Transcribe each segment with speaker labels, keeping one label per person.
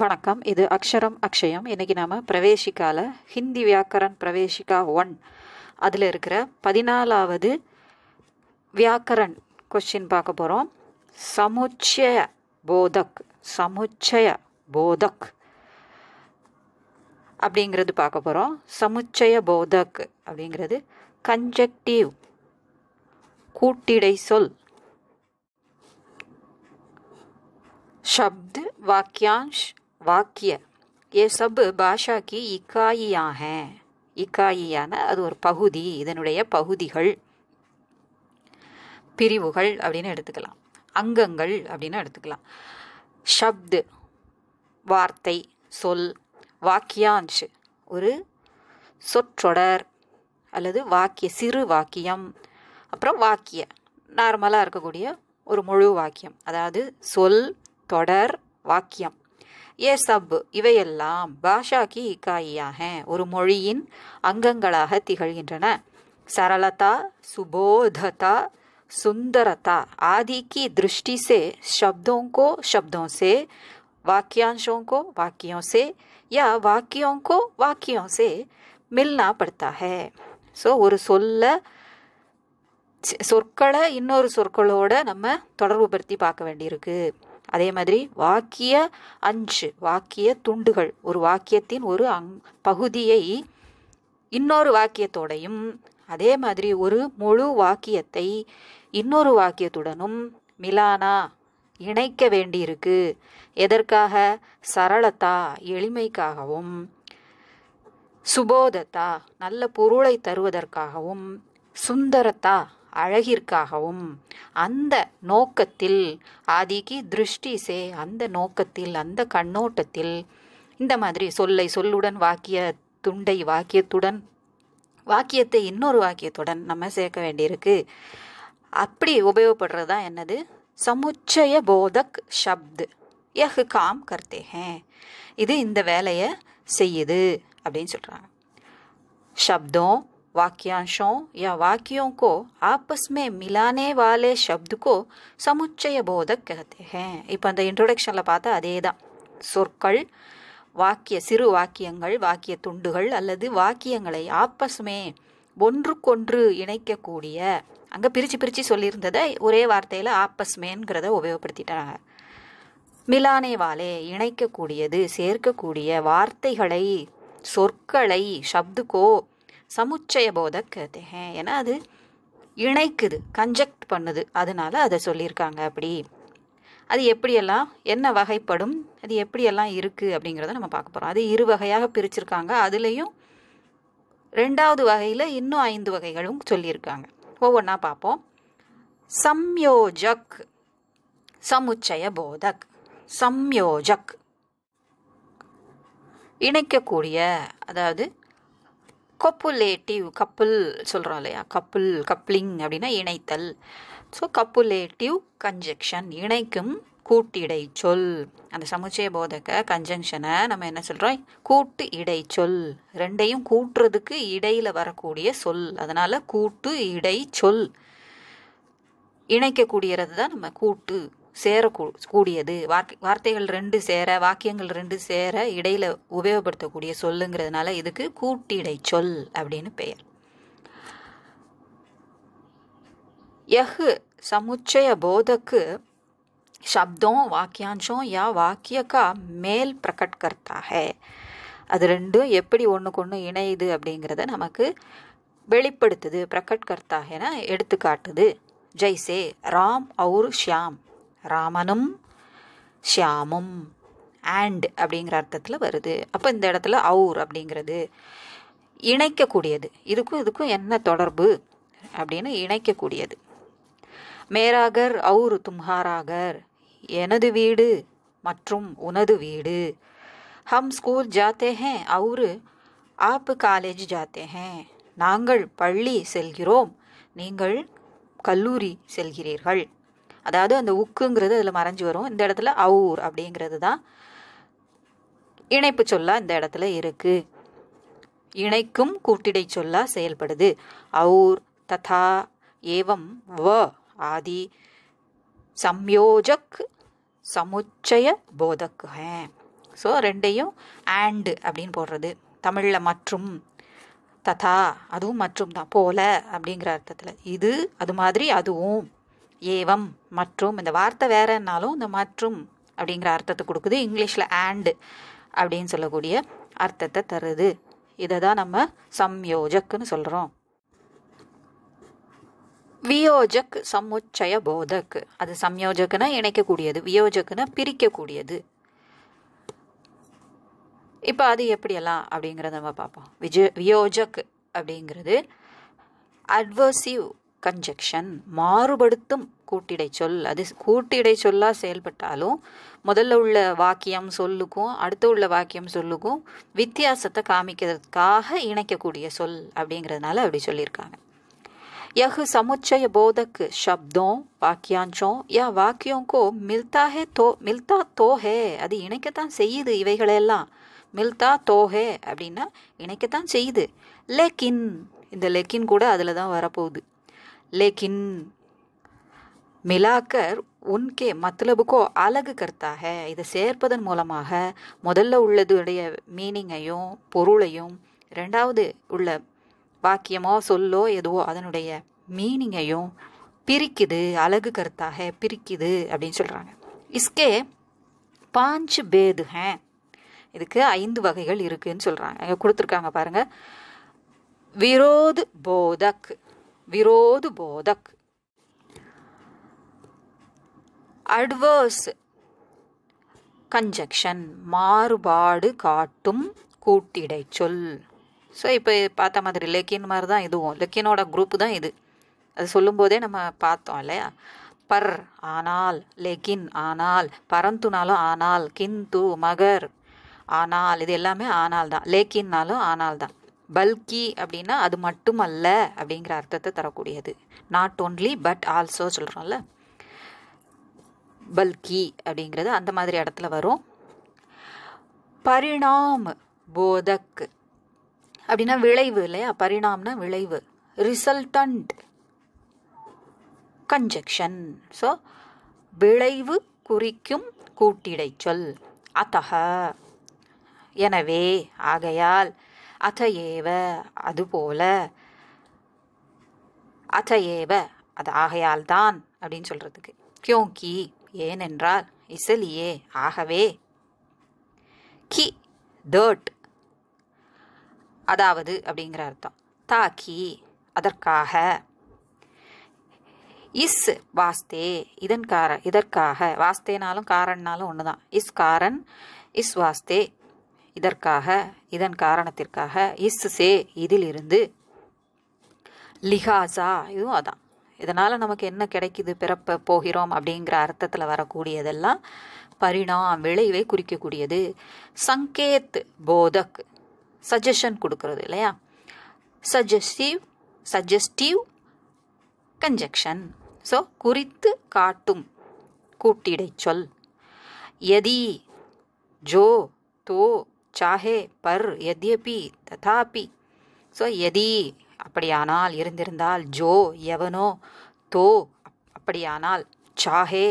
Speaker 1: வணக்கம் இது அக்ஷரம் அக்ஷயம் இன்றைக்கி நாம பிரவேசிக்கால ஹிந்தி வியாக்கரன் பிரவேசிக்கா ஒன் அதில் இருக்கிற பதினாலாவது வியாக்கரன் கொஸ்டின் பார்க்க போகிறோம் சமுச்சய போதக் சமுச்சய போதக் அப்படிங்கிறது பார்க்க போகிறோம் சமுச்சய போதக் அப்படிங்கிறது கன்ஜெக்டிவ் கூட்டிடை சொல் शब्द வாக்கியாஷ் வாக்கிய ஏ சப் பாஷா கி இக்காயியாக இக்காயியான அது ஒரு பகுதி இதனுடைய பகுதிகள் பிரிவுகள் அப்படின்னு எடுத்துக்கலாம் அங்கங்கள் அப்படின்னு எடுத்துக்கலாம் ஷப்து வார்த்தை சொல் வாக்கியான்ஷ் ஒரு சொற்றொடர் அல்லது வாக்கிய சிறு வாக்கியம் அப்புறம் வாக்கிய நார்மலாக இருக்கக்கூடிய ஒரு முழு வாக்கியம் அதாவது சொல் தொடர் வாக்கியம் எசப் இவையெல்லாம் பாஷாக்கு இக்காயியாக ஒரு மொழியின் அங்கங்களாக திகழ்கின்றன சரளதா சுபோததா सुंदरता आदि की दृष्टि से शब्दों को शब्दों से वाक्यांशों को वाक्यों से या वाक्यों को वाक्यों से மில்னா படுத்தா ஹே ஸோ ஒரு சொல்ல சொற்களை இன்னொரு சொற்களோட நம்ம தொடர்புபடுத்தி பார்க்க வேண்டியிருக்கு அதே மாதிரி வாக்கிய அஞ்சு வாக்கிய துண்டுகள் ஒரு வாக்கியத்தின் ஒரு அங் பகுதியை இன்னொரு வாக்கியத்தோடையும் அதே மாதிரி ஒரு முழு வாக்கியத்தை இன்னொரு வாக்கியத்துடனும் மிலானா இணைக்க வேண்டியிருக்கு எதற்காக சரளத்தா எளிமைக்காகவும் சுபோதத்தா நல்ல பொருளை தருவதற்காகவும் சுந்தரத்தா அழகிற்காகவும் அந்த நோக்கத்தில் ஆதிக்கு திருஷ்டிசே அந்த நோக்கத்தில் அந்த கண்ணோட்டத்தில் இந்த மாதிரி சொல்லை சொல்லுடன் வாக்கிய துண்டை வாக்கியத்துடன் வாக்கியத்தை இன்னொரு வாக்கியத்துடன் நம்ம சேர்க்க வேண்டியிருக்கு அப்படி உபயோகப்படுறது தான் என்னது சமுச்சய போதக் ஷப்த் எஹு காம் கர்த்தே இது இந்த வேலையை செய்யுது அப்படின்னு சொல்கிறாங்க சப்தம் वाक्यांशों या वाक्यों को आपस में मिलाने वाले शब्द को समुच्चय बोधक कहते हैं இப்போ அந்த இன்ட்ரொடக்ஷனில் பார்த்தா அதே தான் சொற்கள் வாக்கிய சிறு வாக்கியங்கள் வாக்கிய துண்டுகள் அல்லது வாக்கியங்களை ஆப்பஸ்மே ஒன்றுக்கொன்று இணைக்கக்கூடிய அங்கே பிரித்து பிரித்து சொல்லியிருந்ததை ஒரே வார்த்தையில் ஆப்பஸ்மேங்கிறத உபயோகப்படுத்திட்டாங்க மிலானே வாலே இணைக்கக்கூடியது சேர்க்கக்கூடிய வார்த்தைகளை சொற்களை சப்துக்கோ சமுச்சய போதக் கதை ஏன்னா அது இணைக்குது கன்ஜெக்ட் பண்ணுது அதனால அதை சொல்லியிருக்காங்க அப்படி அது எப்படியெல்லாம் என்ன வகைப்படும் அது எப்படியெல்லாம் இருக்குது அப்படிங்கிறத நம்ம பார்க்க போகிறோம் அது இரு வகையாக பிரிச்சிருக்காங்க அதுலேயும் ரெண்டாவது வகையில் இன்னும் ஐந்து வகைகளும் சொல்லியிருக்காங்க ஒவ்வொன்றா பார்ப்போம் சம்யோஜக் சமுச்சய போதக் சம்யோஜக் இணைக்கக்கூடிய அதாவது கொப்புலேட்டிவ் கப்புல் சொல்கிறோம் இல்லையா கப்புல் கப்ளிங் அப்படின்னா இணைத்தல் ஸோ கப்புலேட்டிவ் கன்ஜெக்ஷன் இணைக்கும் கூட்டிடை சொல் அந்த சமுச்சய போதக கன்ஜங்ஷனை நம்ம என்ன சொல்கிறோம் கூட்டு இடை சொல் ரெண்டையும் கூட்டுறதுக்கு இடையில் வரக்கூடிய சொல் அதனால் கூட்டு இடை சொல் இணைக்கக்கூடியது தான் நம்ம கூட்டு சேரக்கூ கூடியது வார்த்தை வார்த்தைகள் ரெண்டு சேர வாக்கியங்கள் ரெண்டு சேர இடையில் உபயோகப்படுத்தக்கூடிய சொல்லுங்கிறதுனால இதுக்கு கூட்டிடை சொல் அப்படின்னு பெயர் எஹு சமுச்சய போதக்கு சப்தம் वाक्यांशों யா வாக்கியக்கா மேல் பிரகட்கர்த்தாக அது ரெண்டும் எப்படி ஒன்று ஒன்று இணையுது அப்படிங்கிறத நமக்கு வெளிப்படுத்துது பிரகட் கர்த்தாகனா எடுத்துக்காட்டுது ஜெய்சே ராம் அவுர் ஷியாம் ராமனும் ஷியாமும் அண்ட் அப்படிங்கிற அர்த்தத்தில் வருது அப்போ இந்த இடத்துல அவுர் அப்படிங்கிறது இணைக்கக்கூடியது இதுக்கும் இதுக்கும் என்ன தொடர்பு அப்படின்னு இணைக்கக்கூடியது மேராகர் அவுர் தும்ஹாராகர் எனது வீடு மற்றும் உனது வீடு ஹம் ஸ்கூல் ஜாத்தே ஹே அவுரு ஆப் காலேஜ் ஜாத்தே ஹே நாங்கள் பள்ளி செல்கிறோம் நீங்கள் கல்லூரி செல்கிறீர்கள் அதாவது அந்த உக்குங்கிறது இதில் மறைஞ்சு வரும் இந்த இடத்துல அவுர் அப்படிங்கிறது தான் இணைப்பு சொல்லாக இந்த இடத்துல இருக்குது இணைக்கும் கூட்டிடை சொல்லாக செயல்படுது அவுர் ததா ஏவம் வ ஆதி சம்யோஜக் சமுச்சய போதக் ஸோ ரெண்டையும் ஆண்டு அப்படின்னு போடுறது தமிழில் மற்றும் ததா அதுவும் மற்றும் தான் போல அப்படிங்கிற அர்த்தத்தில் இது அது மாதிரி அதுவும் ஏவம் மற்றும் இந்த வார்த்தை வேறுனாலும் இந்த மற்றும் அப்படிங்கிற அர்த்தத்தை கொடுக்குது இங்கிலீஷில் ஆண்டு அப்படின்னு சொல்லக்கூடிய அர்த்தத்தை தருது இதை தான் நம்ம சம்யோஜக்குன்னு சொல்கிறோம் வியோஜக் சமுச்சய போதக் அது சம்யோஜக்குன்னா இணைக்கக்கூடியது வியோஜக்குன்னா பிரிக்கக்கூடியது இப்போ அது எப்படியெல்லாம் அப்படிங்கிறத நம்ம பார்ப்போம் விஜ வியோஜக் அப்படிங்கிறது அட்வர்சிவ் கன்ஜெக்ஷன் மாறுபடுத்தும் கூட்டிடை சொல் அது கூட்டிடை சொல்லாக செயல்பட்டாலும் முதல்ல உள்ள வாக்கியம் சொல்லுக்கும் அடுத்து உள்ள வாக்கியம் சொல்லுக்கும் வித்தியாசத்தை காமிக்கிறதுக்காக இணைக்கக்கூடிய சொல் அப்படிங்கிறதுனால அப்படி சொல்லியிருக்காங்க யகு சமுச்சய போதக்கு சப்தம் வாக்கியாஞ்சம் யா वाक्यों को मिलता தோ மில்தா தோஹே அது இணைக்கத்தான் செய்யுது இவைகளெல்லாம் மில்தா தோஹே அப்படின்னா இணைக்கத்தான் செய்யுது லெக்கின் இந்த லெக்கின் கூட அதில் தான் வரப்போகுது லேக்கின் மிலாக்கர் உன்கே மத்லபுக்கோ அழகு கருத்தாக இதை சேர்ப்பதன் மூலமாக முதல்ல உள்ளதுடைய மீனிங்கையும் பொருளையும் ரெண்டாவது உள்ள வாக்கியமோ சொல்லோ எதுவோ அதனுடைய மீனிங்கையும் பிரிக்குது அழகு கருத்தாக பிரிக்குது அப்படின்னு சொல்கிறாங்க இஸ்கே பாஞ்ச் பேது ஹே இதுக்கு ஐந்து வகைகள் இருக்குதுன்னு சொல்கிறாங்க கொடுத்துருக்காங்க பாருங்கள் விரோத் போதக் विरोध போதக் அட்வர்ஸ் கன்ஜக்ஷன் மாறுபாடு காட்டும் கூட்டிடை சொல் ஸோ இப்போ பார்த்த மாதிரி லெக்கின் மாதிரி தான் இதுவும் லெக்கினோட குரூப் தான் இது அது சொல்லும்போதே நம்ம பார்த்தோம் இல்லையா பர் ஆனால் லெகின் ஆனால் பரந்துனாலும் ஆனால் கிந்து மகர் ஆனால் இது எல்லாமே ஆனால் தான் லேக்கின்னாலும் ஆனால் தான் பல்கி அப்படின்னா அது மட்டுமல்ல அப்படிங்கிற அர்த்தத்தை தரக்கூடியது நாட் ஓன்லி பட் ஆல்சோ சொல்கிறோம்ல பல்கி அப்படிங்கிறது அந்த மாதிரி இடத்துல வரும் பரிணாம் போதக் அப்படின்னா விளைவு இல்லையா பரிணாம்னா விளைவு ரிசல்டன்ட் கன்ஜெக்ஷன் ஸோ விளைவு குறிக்கும் கூட்டிடை சொல் அத்தக எனவே ஆகையால் அத ஏவ அதுபோல அத ஏவ அது ஆகையால் தான் அப்படின்னு சொல்கிறதுக்கு கியோங்கி ஏனென்றால் இசலியே ஆகவே கி டர்ட் அதாவது அப்படிங்கிற அர்த்தம் தாக்கி அதற்காக இஸ் வாஸ்தே இதன் கார இதற்காக வாஸ்தேனாலும் காரன்னாலும் ஒன்று தான் இஸ் காரன் இஸ் வாஸ்தே இதற்காக இதன் காரணத்திற்காக இஸ்ஸே இதிலிருந்து லிஹாசா இதுவும் அதான் இதனால் நமக்கு என்ன கிடைக்குது பிறப்ப போகிறோம் அப்படிங்கிற அர்த்தத்தில் வரக்கூடியதெல்லாம் பரிணாம் விளைவை குறிக்கக்கூடியது சங்கேத் போதக் சஜஷன் கொடுக்கறது இல்லையா சஜஸ்டிவ் சஜஸ்டிவ் கன்ஜெக்ஷன் ஸோ குறித்து காட்டும் கூட்டிடை சொல் எதி ஜோ தோ சாஹே பர் எத்யபி ததாபி ஸோ எதி அப்படியானால் இருந்திருந்தால் ஜோ எவனோ தோ அப்படியானால் சாஹே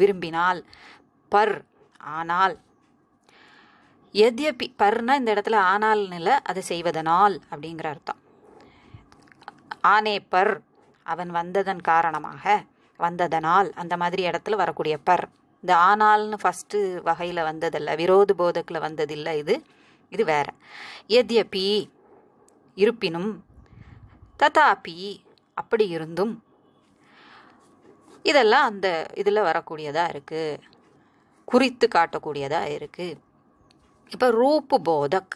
Speaker 1: விரும்பினால் பர் ஆனால் எத்யபி பர்னா இந்த இடத்துல ஆனால்னு இல்லை அது செய்வதனால் அப்படிங்கிற அர்த்தம் ஆனே பர் அவன் வந்ததன் காரணமாக வந்ததனால் அந்த மாதிரி இடத்துல வரக்கூடிய பர் இந்த ஆனால்னு ஃபஸ்ட்டு வகையில் வந்ததில்ல விரோத போதக்கில் வந்ததில்லை இது இது வேற எத்யபி இருப்பினும் ததாபி அப்படி இருந்தும் இதெல்லாம் அந்த இதில் வரக்கூடியதாக இருக்குது குறித்து காட்டக்கூடியதாக இருக்குது இப்போ ரூப்பு போதக்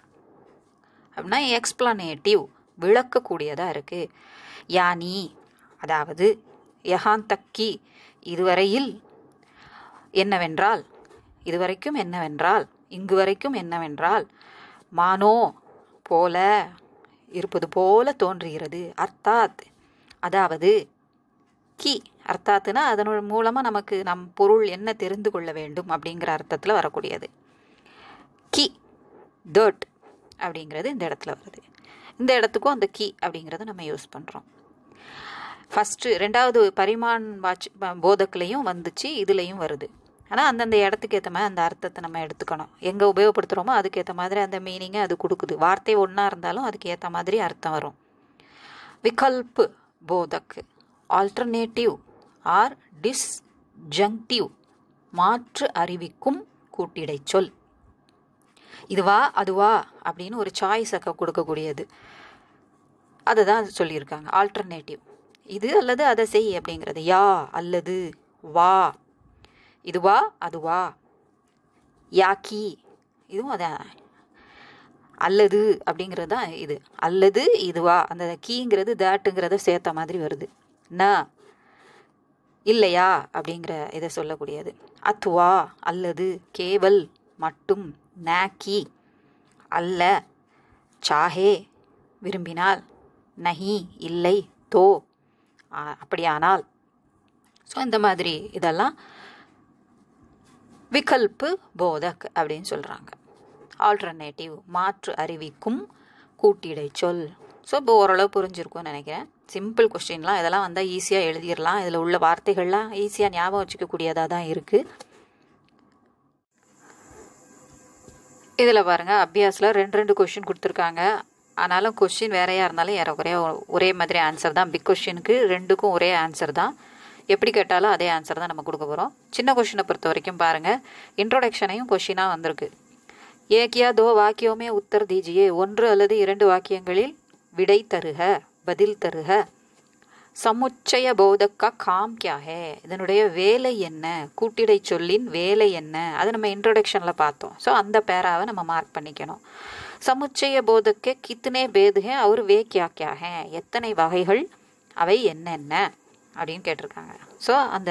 Speaker 1: அப்படின்னா எக்ஸ்பிளனேட்டிவ் விளக்கக்கூடியதாக இருக்குது யானி அதாவது யகாந்தக்கி இதுவரையில் என்னவென்றால் இதுவரைக்கும் என்னவென்றால் இங்கு வரைக்கும் என்னவென்றால் மானோ போல இருப்பது போல தோன்றுகிறது அர்த்தாத் அதாவது கி அர்த்தாத்துனா அதனோட மூலமாக நமக்கு நம் பொருள் என்ன தெரிந்து கொள்ள வேண்டும் அப்படிங்கிற அர்த்தத்தில் வரக்கூடியது கி டர்ட் அப்படிங்கிறது இந்த இடத்துல வருது இந்த இடத்துக்கும் அந்த கி அப்படிங்கிறத நம்ம யூஸ் பண்ணுறோம் ஃபஸ்ட்டு ரெண்டாவது பரிமாண் வாட்ச் போதக்கிலையும் வந்துச்சு இதுலேயும் வருது ஆனால் அந்தந்த இடத்துக்கு ஏற்ற மாதிரி அந்த அர்த்தத்தை நம்ம எடுத்துக்கணும் எங்கே உபயோகப்படுத்துகிறோமோ அதுக்கேற்ற மாதிரி அந்த மீனிங்கை அது கொடுக்குது வார்த்தை ஒன்றா இருந்தாலும் அதுக்கு ஏற்ற மாதிரி அர்த்தம் வரும் விகல்ப்பு போதக்கு ஆல்டர்னேட்டிவ் ஆர் டிஸ் ஜங்டிவ் மாற்று அறிவிக்கும் கூட்டிடை சொல் இதுவா அதுவா அப்படின்னு ஒரு சாய்ஸை கொடுக்கக்கூடியது அதை தான் சொல்லியிருக்காங்க ஆல்டர்னேட்டிவ் இது அல்லது அதை செய் அப்படிங்கிறது யா அல்லது வா இதுவா அதுவா யாக்கி இதுவும் அதான் அல்லது அப்படிங்கிறது தான் இது அல்லது இதுவா அந்த கீங்கிறது தேட்டுங்கிறத சேர்த்த மாதிரி வருது ந இல்லையா அப்படிங்கிற இதை சொல்லக்கூடியது அத்துவா அல்லது கேவல் மட்டும் நாக்கி அல்ல சாஹே விரும்பினால் நஹி இல்லை தோ அப்படியானால் ஸோ இந்த மாதிரி இதெல்லாம் விகல்பு போதக் அப்படின்னு சொல்கிறாங்க ஆல்டர்னேட்டிவ் மாற்று அறிவிக்கும் கூட்டிடை சொல் ஸோ இப்போ ஓரளவு புரிஞ்சிருக்கும்னு நினைக்கிறேன் சிம்பிள் கொஸ்டின்லாம் இதெல்லாம் வந்தால் ஈஸியாக எழுதிடலாம் இதில் உள்ள வார்த்தைகள்லாம் ஈஸியாக ஞாபகம் வச்சுக்கக்கூடியதாக தான் இருக்குது இதில் பாருங்கள் அபியாஸில் ரெண்டு ரெண்டு கொஷின் கொடுத்துருக்காங்க ஆனாலும் கொஷின் வேறையாக இருந்தாலும் ஏறக்குறைய ஒரே மாதிரி ஆன்சர் தான் பிக் கொஷினுக்கு ரெண்டுக்கும் ஒரே ஆன்சர் தான் எப்படி கேட்டாலும் அதே ஆன்சர் தான் நம்ம கொடுக்க போகிறோம் சின்ன கொஷினை பொறுத்த வரைக்கும் பாருங்கள் இன்ட்ரொடக்ஷனையும் கொஷினாக வந்திருக்கு ஏக்கியா தோ வாக்கியமே உத்தர் தீஜியே ஒன்று அல்லது இரண்டு வாக்கியங்களில் விடை தருக பதில் தருக சமுச்சய போதக்கா காம் கியா ஹே இதனுடைய வேலை என்ன கூட்டிடை சொல்லின் வேலை என்ன அதை நம்ம இன்ட்ரொடக்ஷனில் பார்த்தோம் ஸோ அந்த பேராவை நம்ம மார்க் பண்ணிக்கணும் சமுச்சய போதக்கு கித்தனை பேது அவர் வே கியா எத்தனை வகைகள் அவை என்னென்ன அப்படின்னு கேட்டிருக்காங்க ஸோ அந்த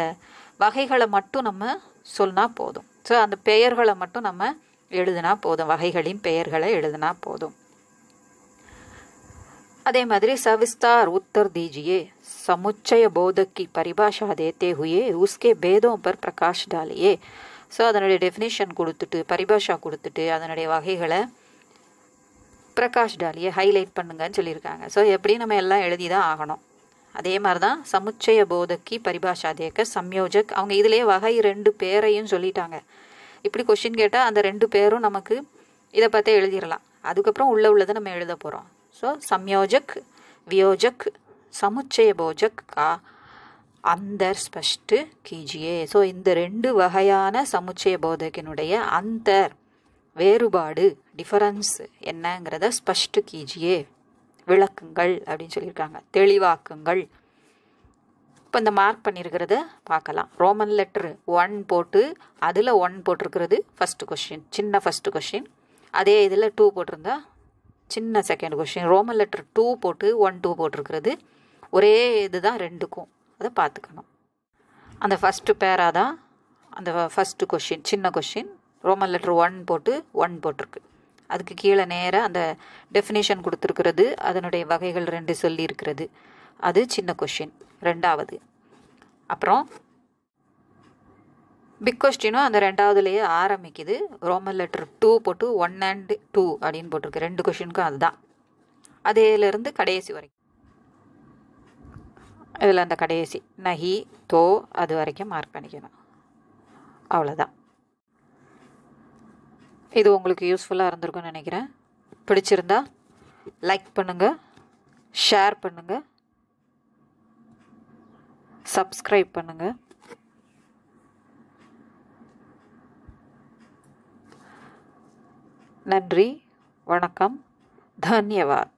Speaker 1: வகைகளை மட்டும் நம்ம சொன்னால் போதும் ஸோ அந்த பெயர்களை மட்டும் நம்ம எழுதுனா போதும் வகைகளின் பெயர்களை எழுதுனா போதும் அதே மாதிரி சவிஸ்தார் உத்தர் தீஜியே சமுச்சய போதக்கி பரிபாஷா परिभाषा देते हुए उसके भेदों पर प्रकाश डालिए ஸோ அதனுடைய டெஃபினேஷன் கொடுத்துட்டு பரிபாஷா கொடுத்துட்டு அதனுடைய வகைகளை பிரகாஷ் டாலியை ஹைலைட் பண்ணுங்கன்னு சொல்லியிருக்காங்க ஸோ எப்படியும் நம்ம எல்லாம் எழுதி தான் ஆகணும் அதே மாதிரி தான் சமுச்சய போதக்கி தேக்க சம்யோஜக் அவங்க இதிலே வகை ரெண்டு பேரையும் சொல்லிட்டாங்க இப்படி கொஷின் கேட்டால் அந்த ரெண்டு பேரும் நமக்கு இதை பார்த்தே எழுதிடலாம் அதுக்கப்புறம் உள்ளே உள்ளதை நம்ம எழுத போகிறோம் ஸோ சம்யோஜக் வியோஜக் சமுச்சய போஜக் கா அந்தர் ஸ்பஷ்டு கீஜியே ஸோ இந்த ரெண்டு வகையான சமுச்சய போதகினுடைய அந்தர் வேறுபாடு டிஃபரன்ஸ் என்னங்கிறத ஸ்பஷ்ட கீஜியே விளக்குங்கள் அப்படின்னு சொல்லியிருக்காங்க தெளிவாக்குங்கள் இப்போ இந்த மார்க் பண்ணியிருக்கிறத பார்க்கலாம் ரோமன் லெட்ரு ஒன் போட்டு அதில் ஒன் போட்டிருக்கிறது ஃபஸ்ட்டு கொஷின் சின்ன ஃபஸ்ட்டு கொஷின் அதே இதில் டூ போட்டிருந்தா சின்ன second question Roman letter two போட்டு ஒன் டூ போட்டிருக்கிறது ஒரே இது தான் ரெண்டுக்கும் அதை பார்த்துக்கணும் அந்த ஃபஸ்ட்டு பேராக தான் அந்த ஃபஸ்ட்டு கொஷின் சின்ன கொஷின் ரோமன் லெட்ரு ஒன் போட்டு ஒன் போட்டிருக்கு அதுக்கு கீழே நேராக அந்த டெஃபினேஷன் கொடுத்துருக்கிறது அதனுடைய வகைகள் ரெண்டு சொல்லியிருக்கிறது அது சின்ன கொஷின் ரெண்டாவது அப்புறம் பிக் கொஸ்டினும் அந்த ரெண்டாவதுலேயே ஆரம்பிக்குது ரோமன் லெட்டர் டூ போட்டு ஒன் அண்ட் டூ அப்படின்னு போட்டிருக்கு ரெண்டு கொஷினுக்கும் அதுதான் அதேலேருந்து கடைசி வரைக்கும் இதில் அந்த கடைசி நகி தோ அது வரைக்கும் மார்க் பண்ணிக்கணும் அவ்வளோதான் இது உங்களுக்கு யூஸ்ஃபுல்லாக இருந்திருக்கும்னு நினைக்கிறேன் பிடிச்சிருந்தா லைக் பண்ணுங்கள் ஷேர் பண்ணுங்கள் சப்ஸ்கிரைப் பண்ணுங்கள் நன்றி வணக்கம் தன்யவாத்